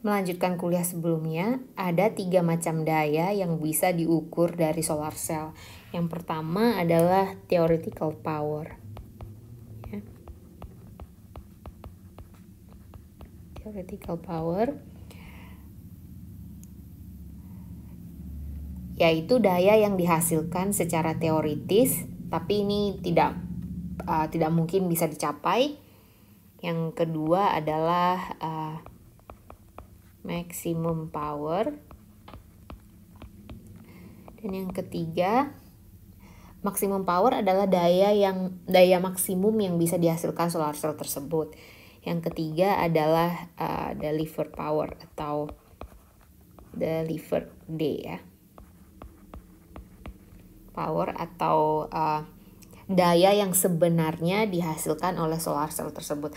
melanjutkan kuliah sebelumnya, ada tiga macam daya yang bisa diukur dari solar cell. Yang pertama adalah theoretical power. Ya. Theoretical power yaitu daya yang dihasilkan secara teoritis, tapi ini tidak uh, tidak mungkin bisa dicapai. Yang kedua adalah uh, maximum power. Dan yang ketiga, maksimum power adalah daya yang daya maksimum yang bisa dihasilkan solar cell tersebut. Yang ketiga adalah uh, deliver power atau deliver D ya. Power atau uh, daya yang sebenarnya dihasilkan oleh solar cell tersebut.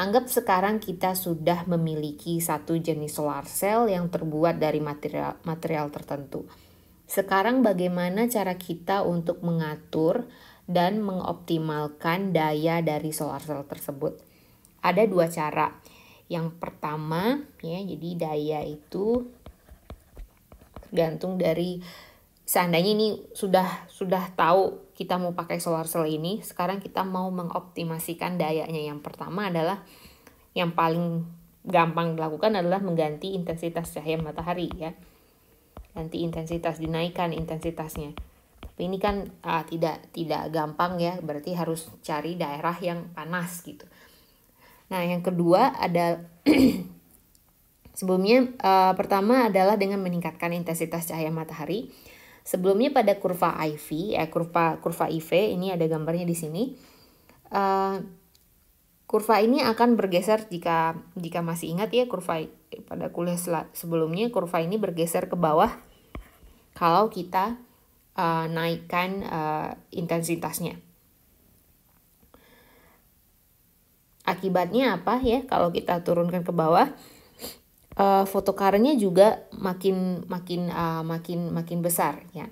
Anggap sekarang kita sudah memiliki satu jenis solar cell yang terbuat dari material, material tertentu. Sekarang bagaimana cara kita untuk mengatur dan mengoptimalkan daya dari solar cell tersebut? Ada dua cara. Yang pertama, ya, jadi daya itu tergantung dari seandainya ini sudah sudah tahu kita mau pakai solar cell ini, sekarang kita mau mengoptimasikan dayanya. Yang pertama adalah yang paling gampang dilakukan adalah mengganti intensitas cahaya matahari ya. Ganti intensitas, dinaikkan intensitasnya. Tapi ini kan uh, tidak tidak gampang ya, berarti harus cari daerah yang panas gitu. Nah, yang kedua ada sebelumnya uh, pertama adalah dengan meningkatkan intensitas cahaya matahari. Sebelumnya pada kurva IV, eh, kurva kurva IV ini ada gambarnya di sini. Uh, kurva ini akan bergeser jika jika masih ingat ya kurva pada kuliah sebelumnya kurva ini bergeser ke bawah kalau kita uh, naikkan uh, intensitasnya. Akibatnya apa ya kalau kita turunkan ke bawah? uh, eh, fotokarnya juga makin makin uh, makin makin besar ya.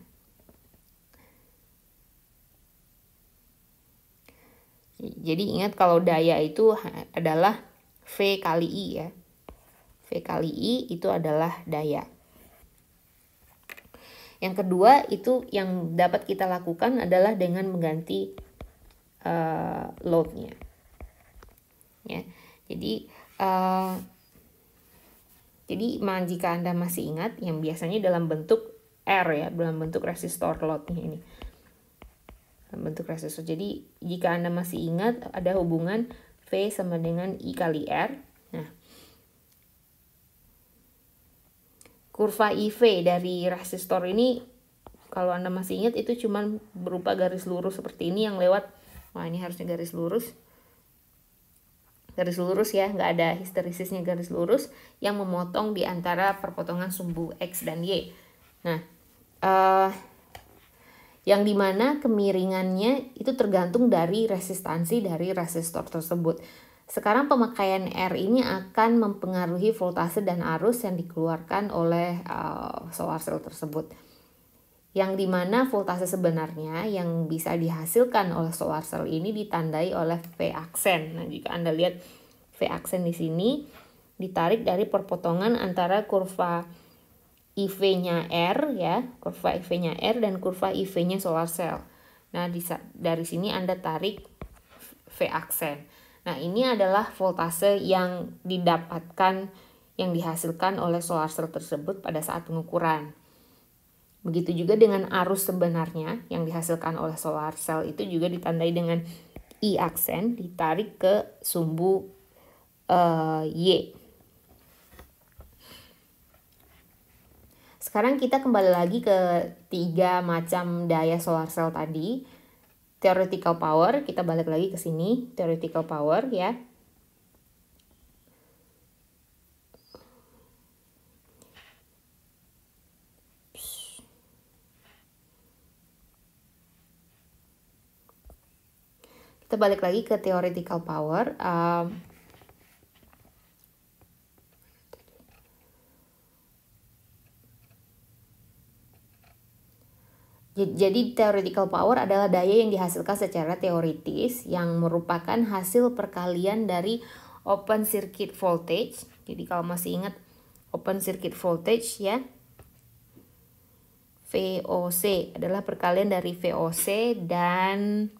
Jadi ingat kalau daya itu adalah V kali I ya. V kali I itu adalah daya. Yang kedua itu yang dapat kita lakukan adalah dengan mengganti uh, loadnya. Ya. Jadi uh, jadi jika Anda masih ingat yang biasanya dalam bentuk R ya, dalam bentuk resistor lotnya ini. Dalam bentuk resistor. Jadi jika Anda masih ingat ada hubungan V sama dengan I kali R. Nah, kurva IV dari resistor ini kalau Anda masih ingat itu cuma berupa garis lurus seperti ini yang lewat. Wah, ini harusnya garis lurus garis lurus ya, nggak ada histerisisnya garis lurus yang memotong di antara perpotongan sumbu X dan Y. Nah, uh, yang dimana kemiringannya itu tergantung dari resistansi dari resistor tersebut. Sekarang pemakaian R ini akan mempengaruhi voltase dan arus yang dikeluarkan oleh uh, solar cell tersebut yang dimana voltase sebenarnya yang bisa dihasilkan oleh solar cell ini ditandai oleh V aksen. Nah, jika Anda lihat V aksen di sini ditarik dari perpotongan antara kurva IV-nya R ya, kurva IV-nya R dan kurva IV-nya solar cell. Nah, dari sini Anda tarik V aksen. Nah, ini adalah voltase yang didapatkan yang dihasilkan oleh solar cell tersebut pada saat pengukuran. Begitu juga dengan arus sebenarnya yang dihasilkan oleh solar cell itu juga ditandai dengan I aksen ditarik ke sumbu uh, Y. Sekarang kita kembali lagi ke tiga macam daya solar cell tadi. Theoretical power, kita balik lagi ke sini, theoretical power ya. kita balik lagi ke theoretical power um, Jadi theoretical power adalah daya yang dihasilkan secara teoritis yang merupakan hasil perkalian dari open circuit voltage. Jadi kalau masih ingat open circuit voltage ya. VOC adalah perkalian dari VOC dan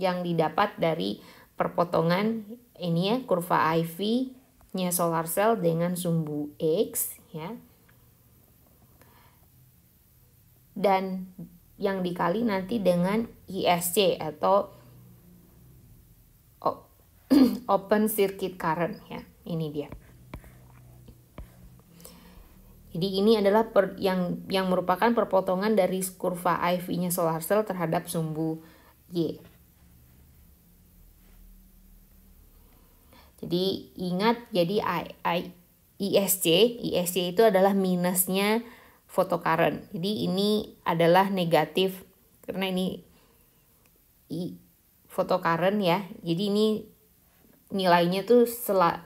yang didapat dari perpotongan ini ya kurva IV nya solar cell dengan sumbu X ya. Dan yang dikali nanti dengan ISC atau open circuit current ya. Ini dia. Jadi ini adalah per, yang yang merupakan perpotongan dari kurva IV-nya solar cell terhadap sumbu Y. Jadi ingat jadi I, I, ISC, e ISC e itu adalah minusnya photocurrent. Jadi ini adalah negatif karena ini I, photocurrent ya. Jadi ini nilainya tuh sel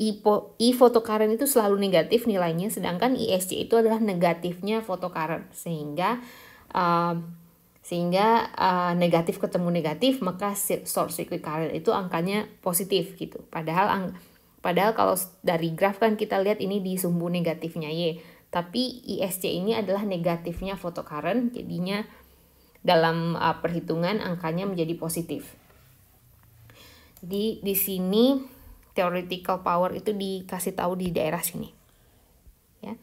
I, I photocurrent itu selalu negatif nilainya sedangkan ISC e itu adalah negatifnya photocurrent sehingga um, sehingga uh, negatif ketemu negatif maka short circuit current itu angkanya positif gitu padahal ang padahal kalau dari graf kan kita lihat ini di sumbu negatifnya y tapi ISC ini adalah negatifnya photocurrent jadinya dalam uh, perhitungan angkanya menjadi positif jadi di sini theoretical power itu dikasih tahu di daerah sini ya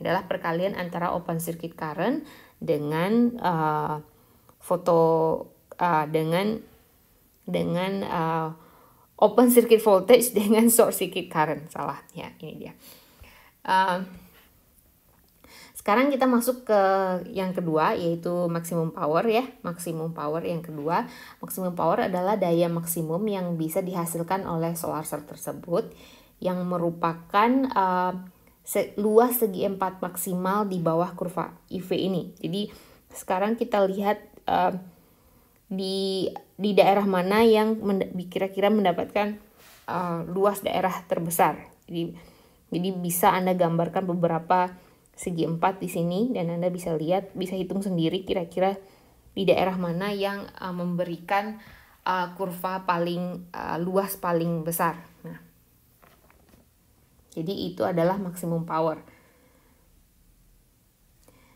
adalah perkalian antara open circuit current dengan uh, foto uh, dengan dengan uh, open circuit voltage dengan short circuit current salah ya ini dia uh, sekarang kita masuk ke yang kedua yaitu maximum power ya. maximum power yang kedua, maksimum power adalah daya maksimum yang bisa dihasilkan oleh solar cell tersebut yang merupakan uh, se luas segi empat maksimal di bawah kurva IV ini. Jadi sekarang kita lihat uh, di di daerah mana yang kira-kira mend mendapatkan uh, luas daerah terbesar. Jadi jadi bisa Anda gambarkan beberapa segi empat di sini dan Anda bisa lihat, bisa hitung sendiri kira-kira di daerah mana yang uh, memberikan uh, kurva paling uh, luas paling besar. Nah. Jadi itu adalah maksimum power.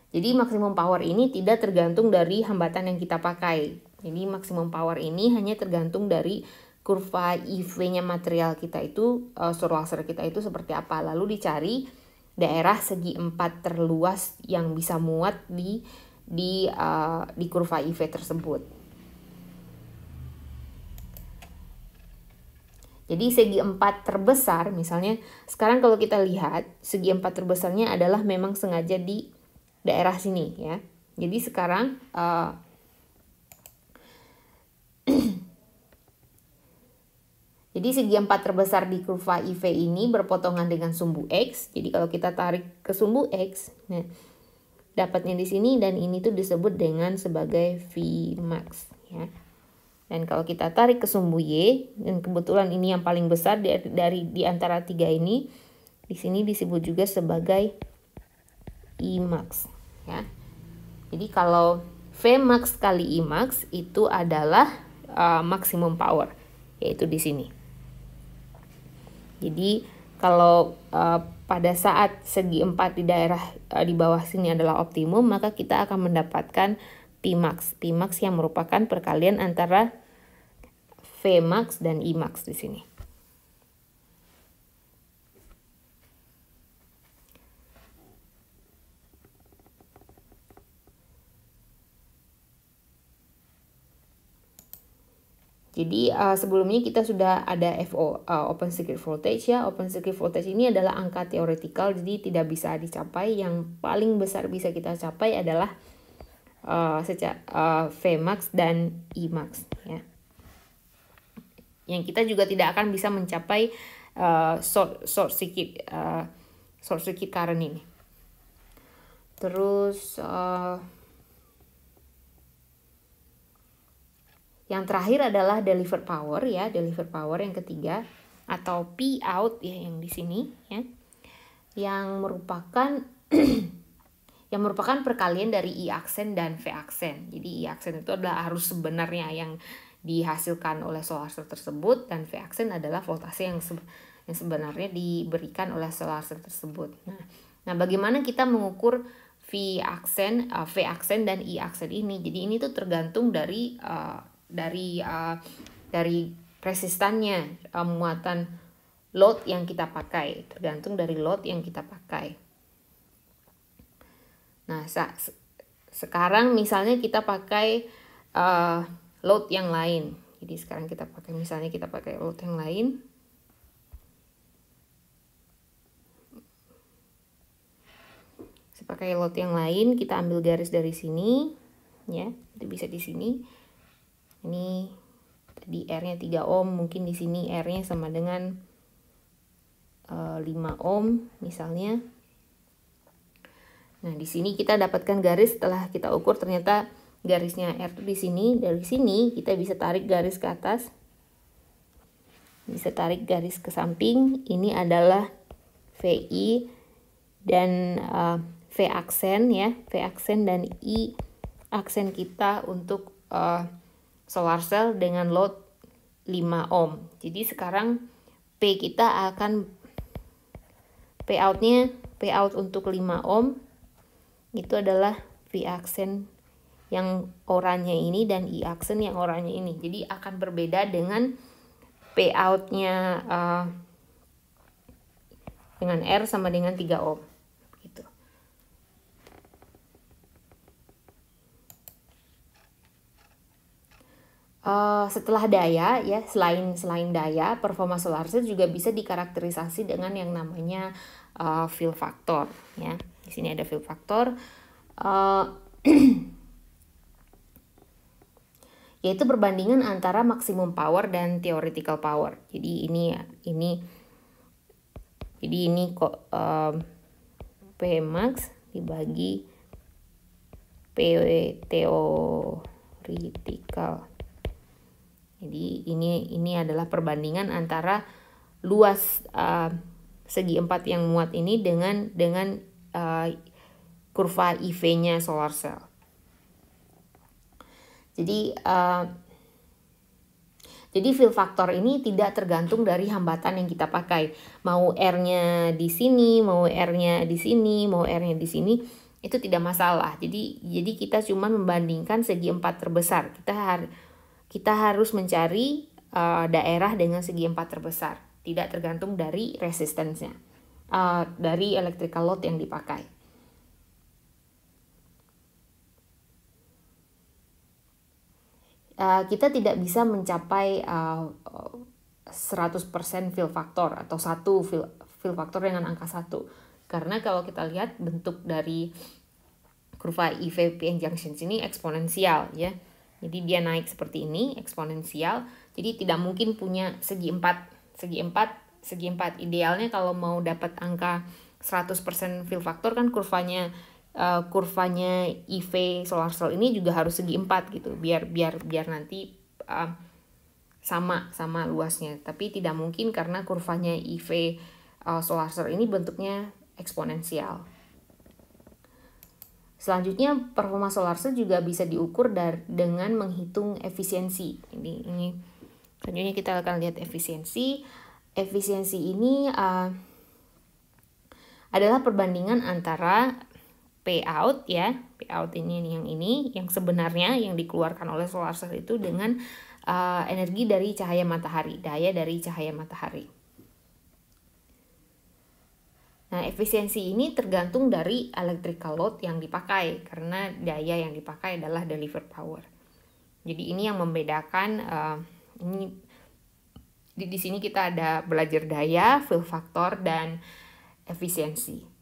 Jadi maksimum power ini tidak tergantung dari hambatan yang kita pakai. Jadi maksimum power ini hanya tergantung dari kurva IV-nya e material kita itu, uh, laser kita itu seperti apa. Lalu dicari daerah segi empat terluas yang bisa muat di di uh, di kurva IV e tersebut. Jadi segi empat terbesar misalnya sekarang kalau kita lihat segi empat terbesarnya adalah memang sengaja di daerah sini ya. Jadi sekarang uh, Jadi segi empat terbesar di kurva IV ini berpotongan dengan sumbu X. Jadi kalau kita tarik ke sumbu X, nah, dapatnya di sini dan ini tuh disebut dengan sebagai v max Ya. Dan kalau kita tarik ke sumbu Y, dan kebetulan ini yang paling besar dari, dari di antara tiga ini, di sini disebut juga sebagai I max, ya. Jadi kalau V max kali I max itu adalah uh, eh, maksimum power yaitu di sini. Jadi kalau uh, pada saat segi 4 di daerah uh, di bawah sini adalah optimum, maka kita akan mendapatkan P max. P max yang merupakan perkalian antara V max dan I max di sini. Jadi uh, sebelumnya kita sudah ada FO uh, eh, open circuit voltage ya. Open circuit voltage ini adalah angka teoretikal jadi tidak bisa dicapai. Yang paling besar bisa kita capai adalah uh, eh, secara uh, Vmax dan Imax ya. Yang kita juga tidak akan bisa mencapai uh, short short circuit uh, short circuit current ini. Terus uh, Yang terakhir adalah deliver power ya, deliver power yang ketiga atau P out ya yang di sini ya. Yang merupakan yang merupakan perkalian dari i aksen dan v aksen. Jadi i aksen itu adalah arus sebenarnya yang dihasilkan oleh solar tersebut dan v aksen adalah voltase yang se yang sebenarnya diberikan oleh solar tersebut. Nah, nah bagaimana kita mengukur v aksen, eh, v aksen dan i aksen ini? Jadi ini tuh tergantung dari uh, dari uh, dari resistannya uh, muatan load yang kita pakai tergantung dari load yang kita pakai. Nah se sekarang misalnya kita pakai uh, load yang lain. Jadi sekarang kita pakai misalnya kita pakai load yang lain. Saya pakai load yang lain, kita ambil garis dari sini, ya, itu bisa di sini ini tadi R-nya 3 ohm, mungkin di sini R-nya sama dengan e, eh, 5 ohm misalnya. Nah, di sini kita dapatkan garis setelah kita ukur ternyata garisnya R itu di sini. Dari sini kita bisa tarik garis ke atas. Bisa tarik garis ke samping. Ini adalah VI dan e, V aksen ya, V aksen dan I aksen kita untuk uh, solar cell dengan load 5 ohm. Jadi sekarang P kita akan P outnya P out untuk 5 ohm itu adalah V aksen yang oranye ini dan I aksen yang oranye ini. Jadi akan berbeda dengan P outnya uh, eh, dengan R sama dengan 3 ohm. Uh, setelah daya ya selain selain daya performa solar cell juga bisa dikarakterisasi dengan yang namanya uh, fill factor ya di sini ada fill factor uh, yaitu perbandingan antara maksimum power dan theoretical power jadi ini ya ini jadi ini kok um, max dibagi P theoretical jadi ini ini adalah perbandingan antara luas uh, segi empat yang muat ini dengan dengan uh, kurva IV-nya solar cell. Jadi uh, jadi fill factor ini tidak tergantung dari hambatan yang kita pakai. Mau R-nya di sini, mau R-nya di sini, mau R-nya di sini, itu tidak masalah. Jadi jadi kita cuma membandingkan segi empat terbesar. Kita harus kita harus mencari uh, daerah dengan segi empat terbesar, tidak tergantung dari resistensinya, uh, dari electrical load yang dipakai. Uh, kita tidak bisa mencapai uh, 100% fill factor atau satu fill, fill factor dengan angka satu karena kalau kita lihat bentuk dari kurva evpn junction sini eksponensial ya jadi dia naik seperti ini, eksponensial. Jadi tidak mungkin punya segi 4, segi 4, segi 4. Idealnya kalau mau dapat angka 100% fill factor kan kurvanya uh, kurvanya IV solar cell ini juga harus segi 4 gitu. Biar biar biar nanti uh, sama sama luasnya. Tapi tidak mungkin karena kurvanya IV uh, eh, solar cell ini bentuknya eksponensial. Selanjutnya performa solar cell juga bisa diukur dari, dengan menghitung efisiensi. Ini ini selanjutnya kita akan lihat efisiensi. Efisiensi ini uh, adalah perbandingan antara payout ya, payout ini yang ini yang sebenarnya yang dikeluarkan oleh solar cell itu dengan uh, energi dari cahaya matahari, daya dari cahaya matahari. Nah, efisiensi ini tergantung dari electrical load yang dipakai karena daya yang dipakai adalah deliver power. Jadi ini yang membedakan uh, ini di, di sini kita ada belajar daya, fill factor dan efisiensi.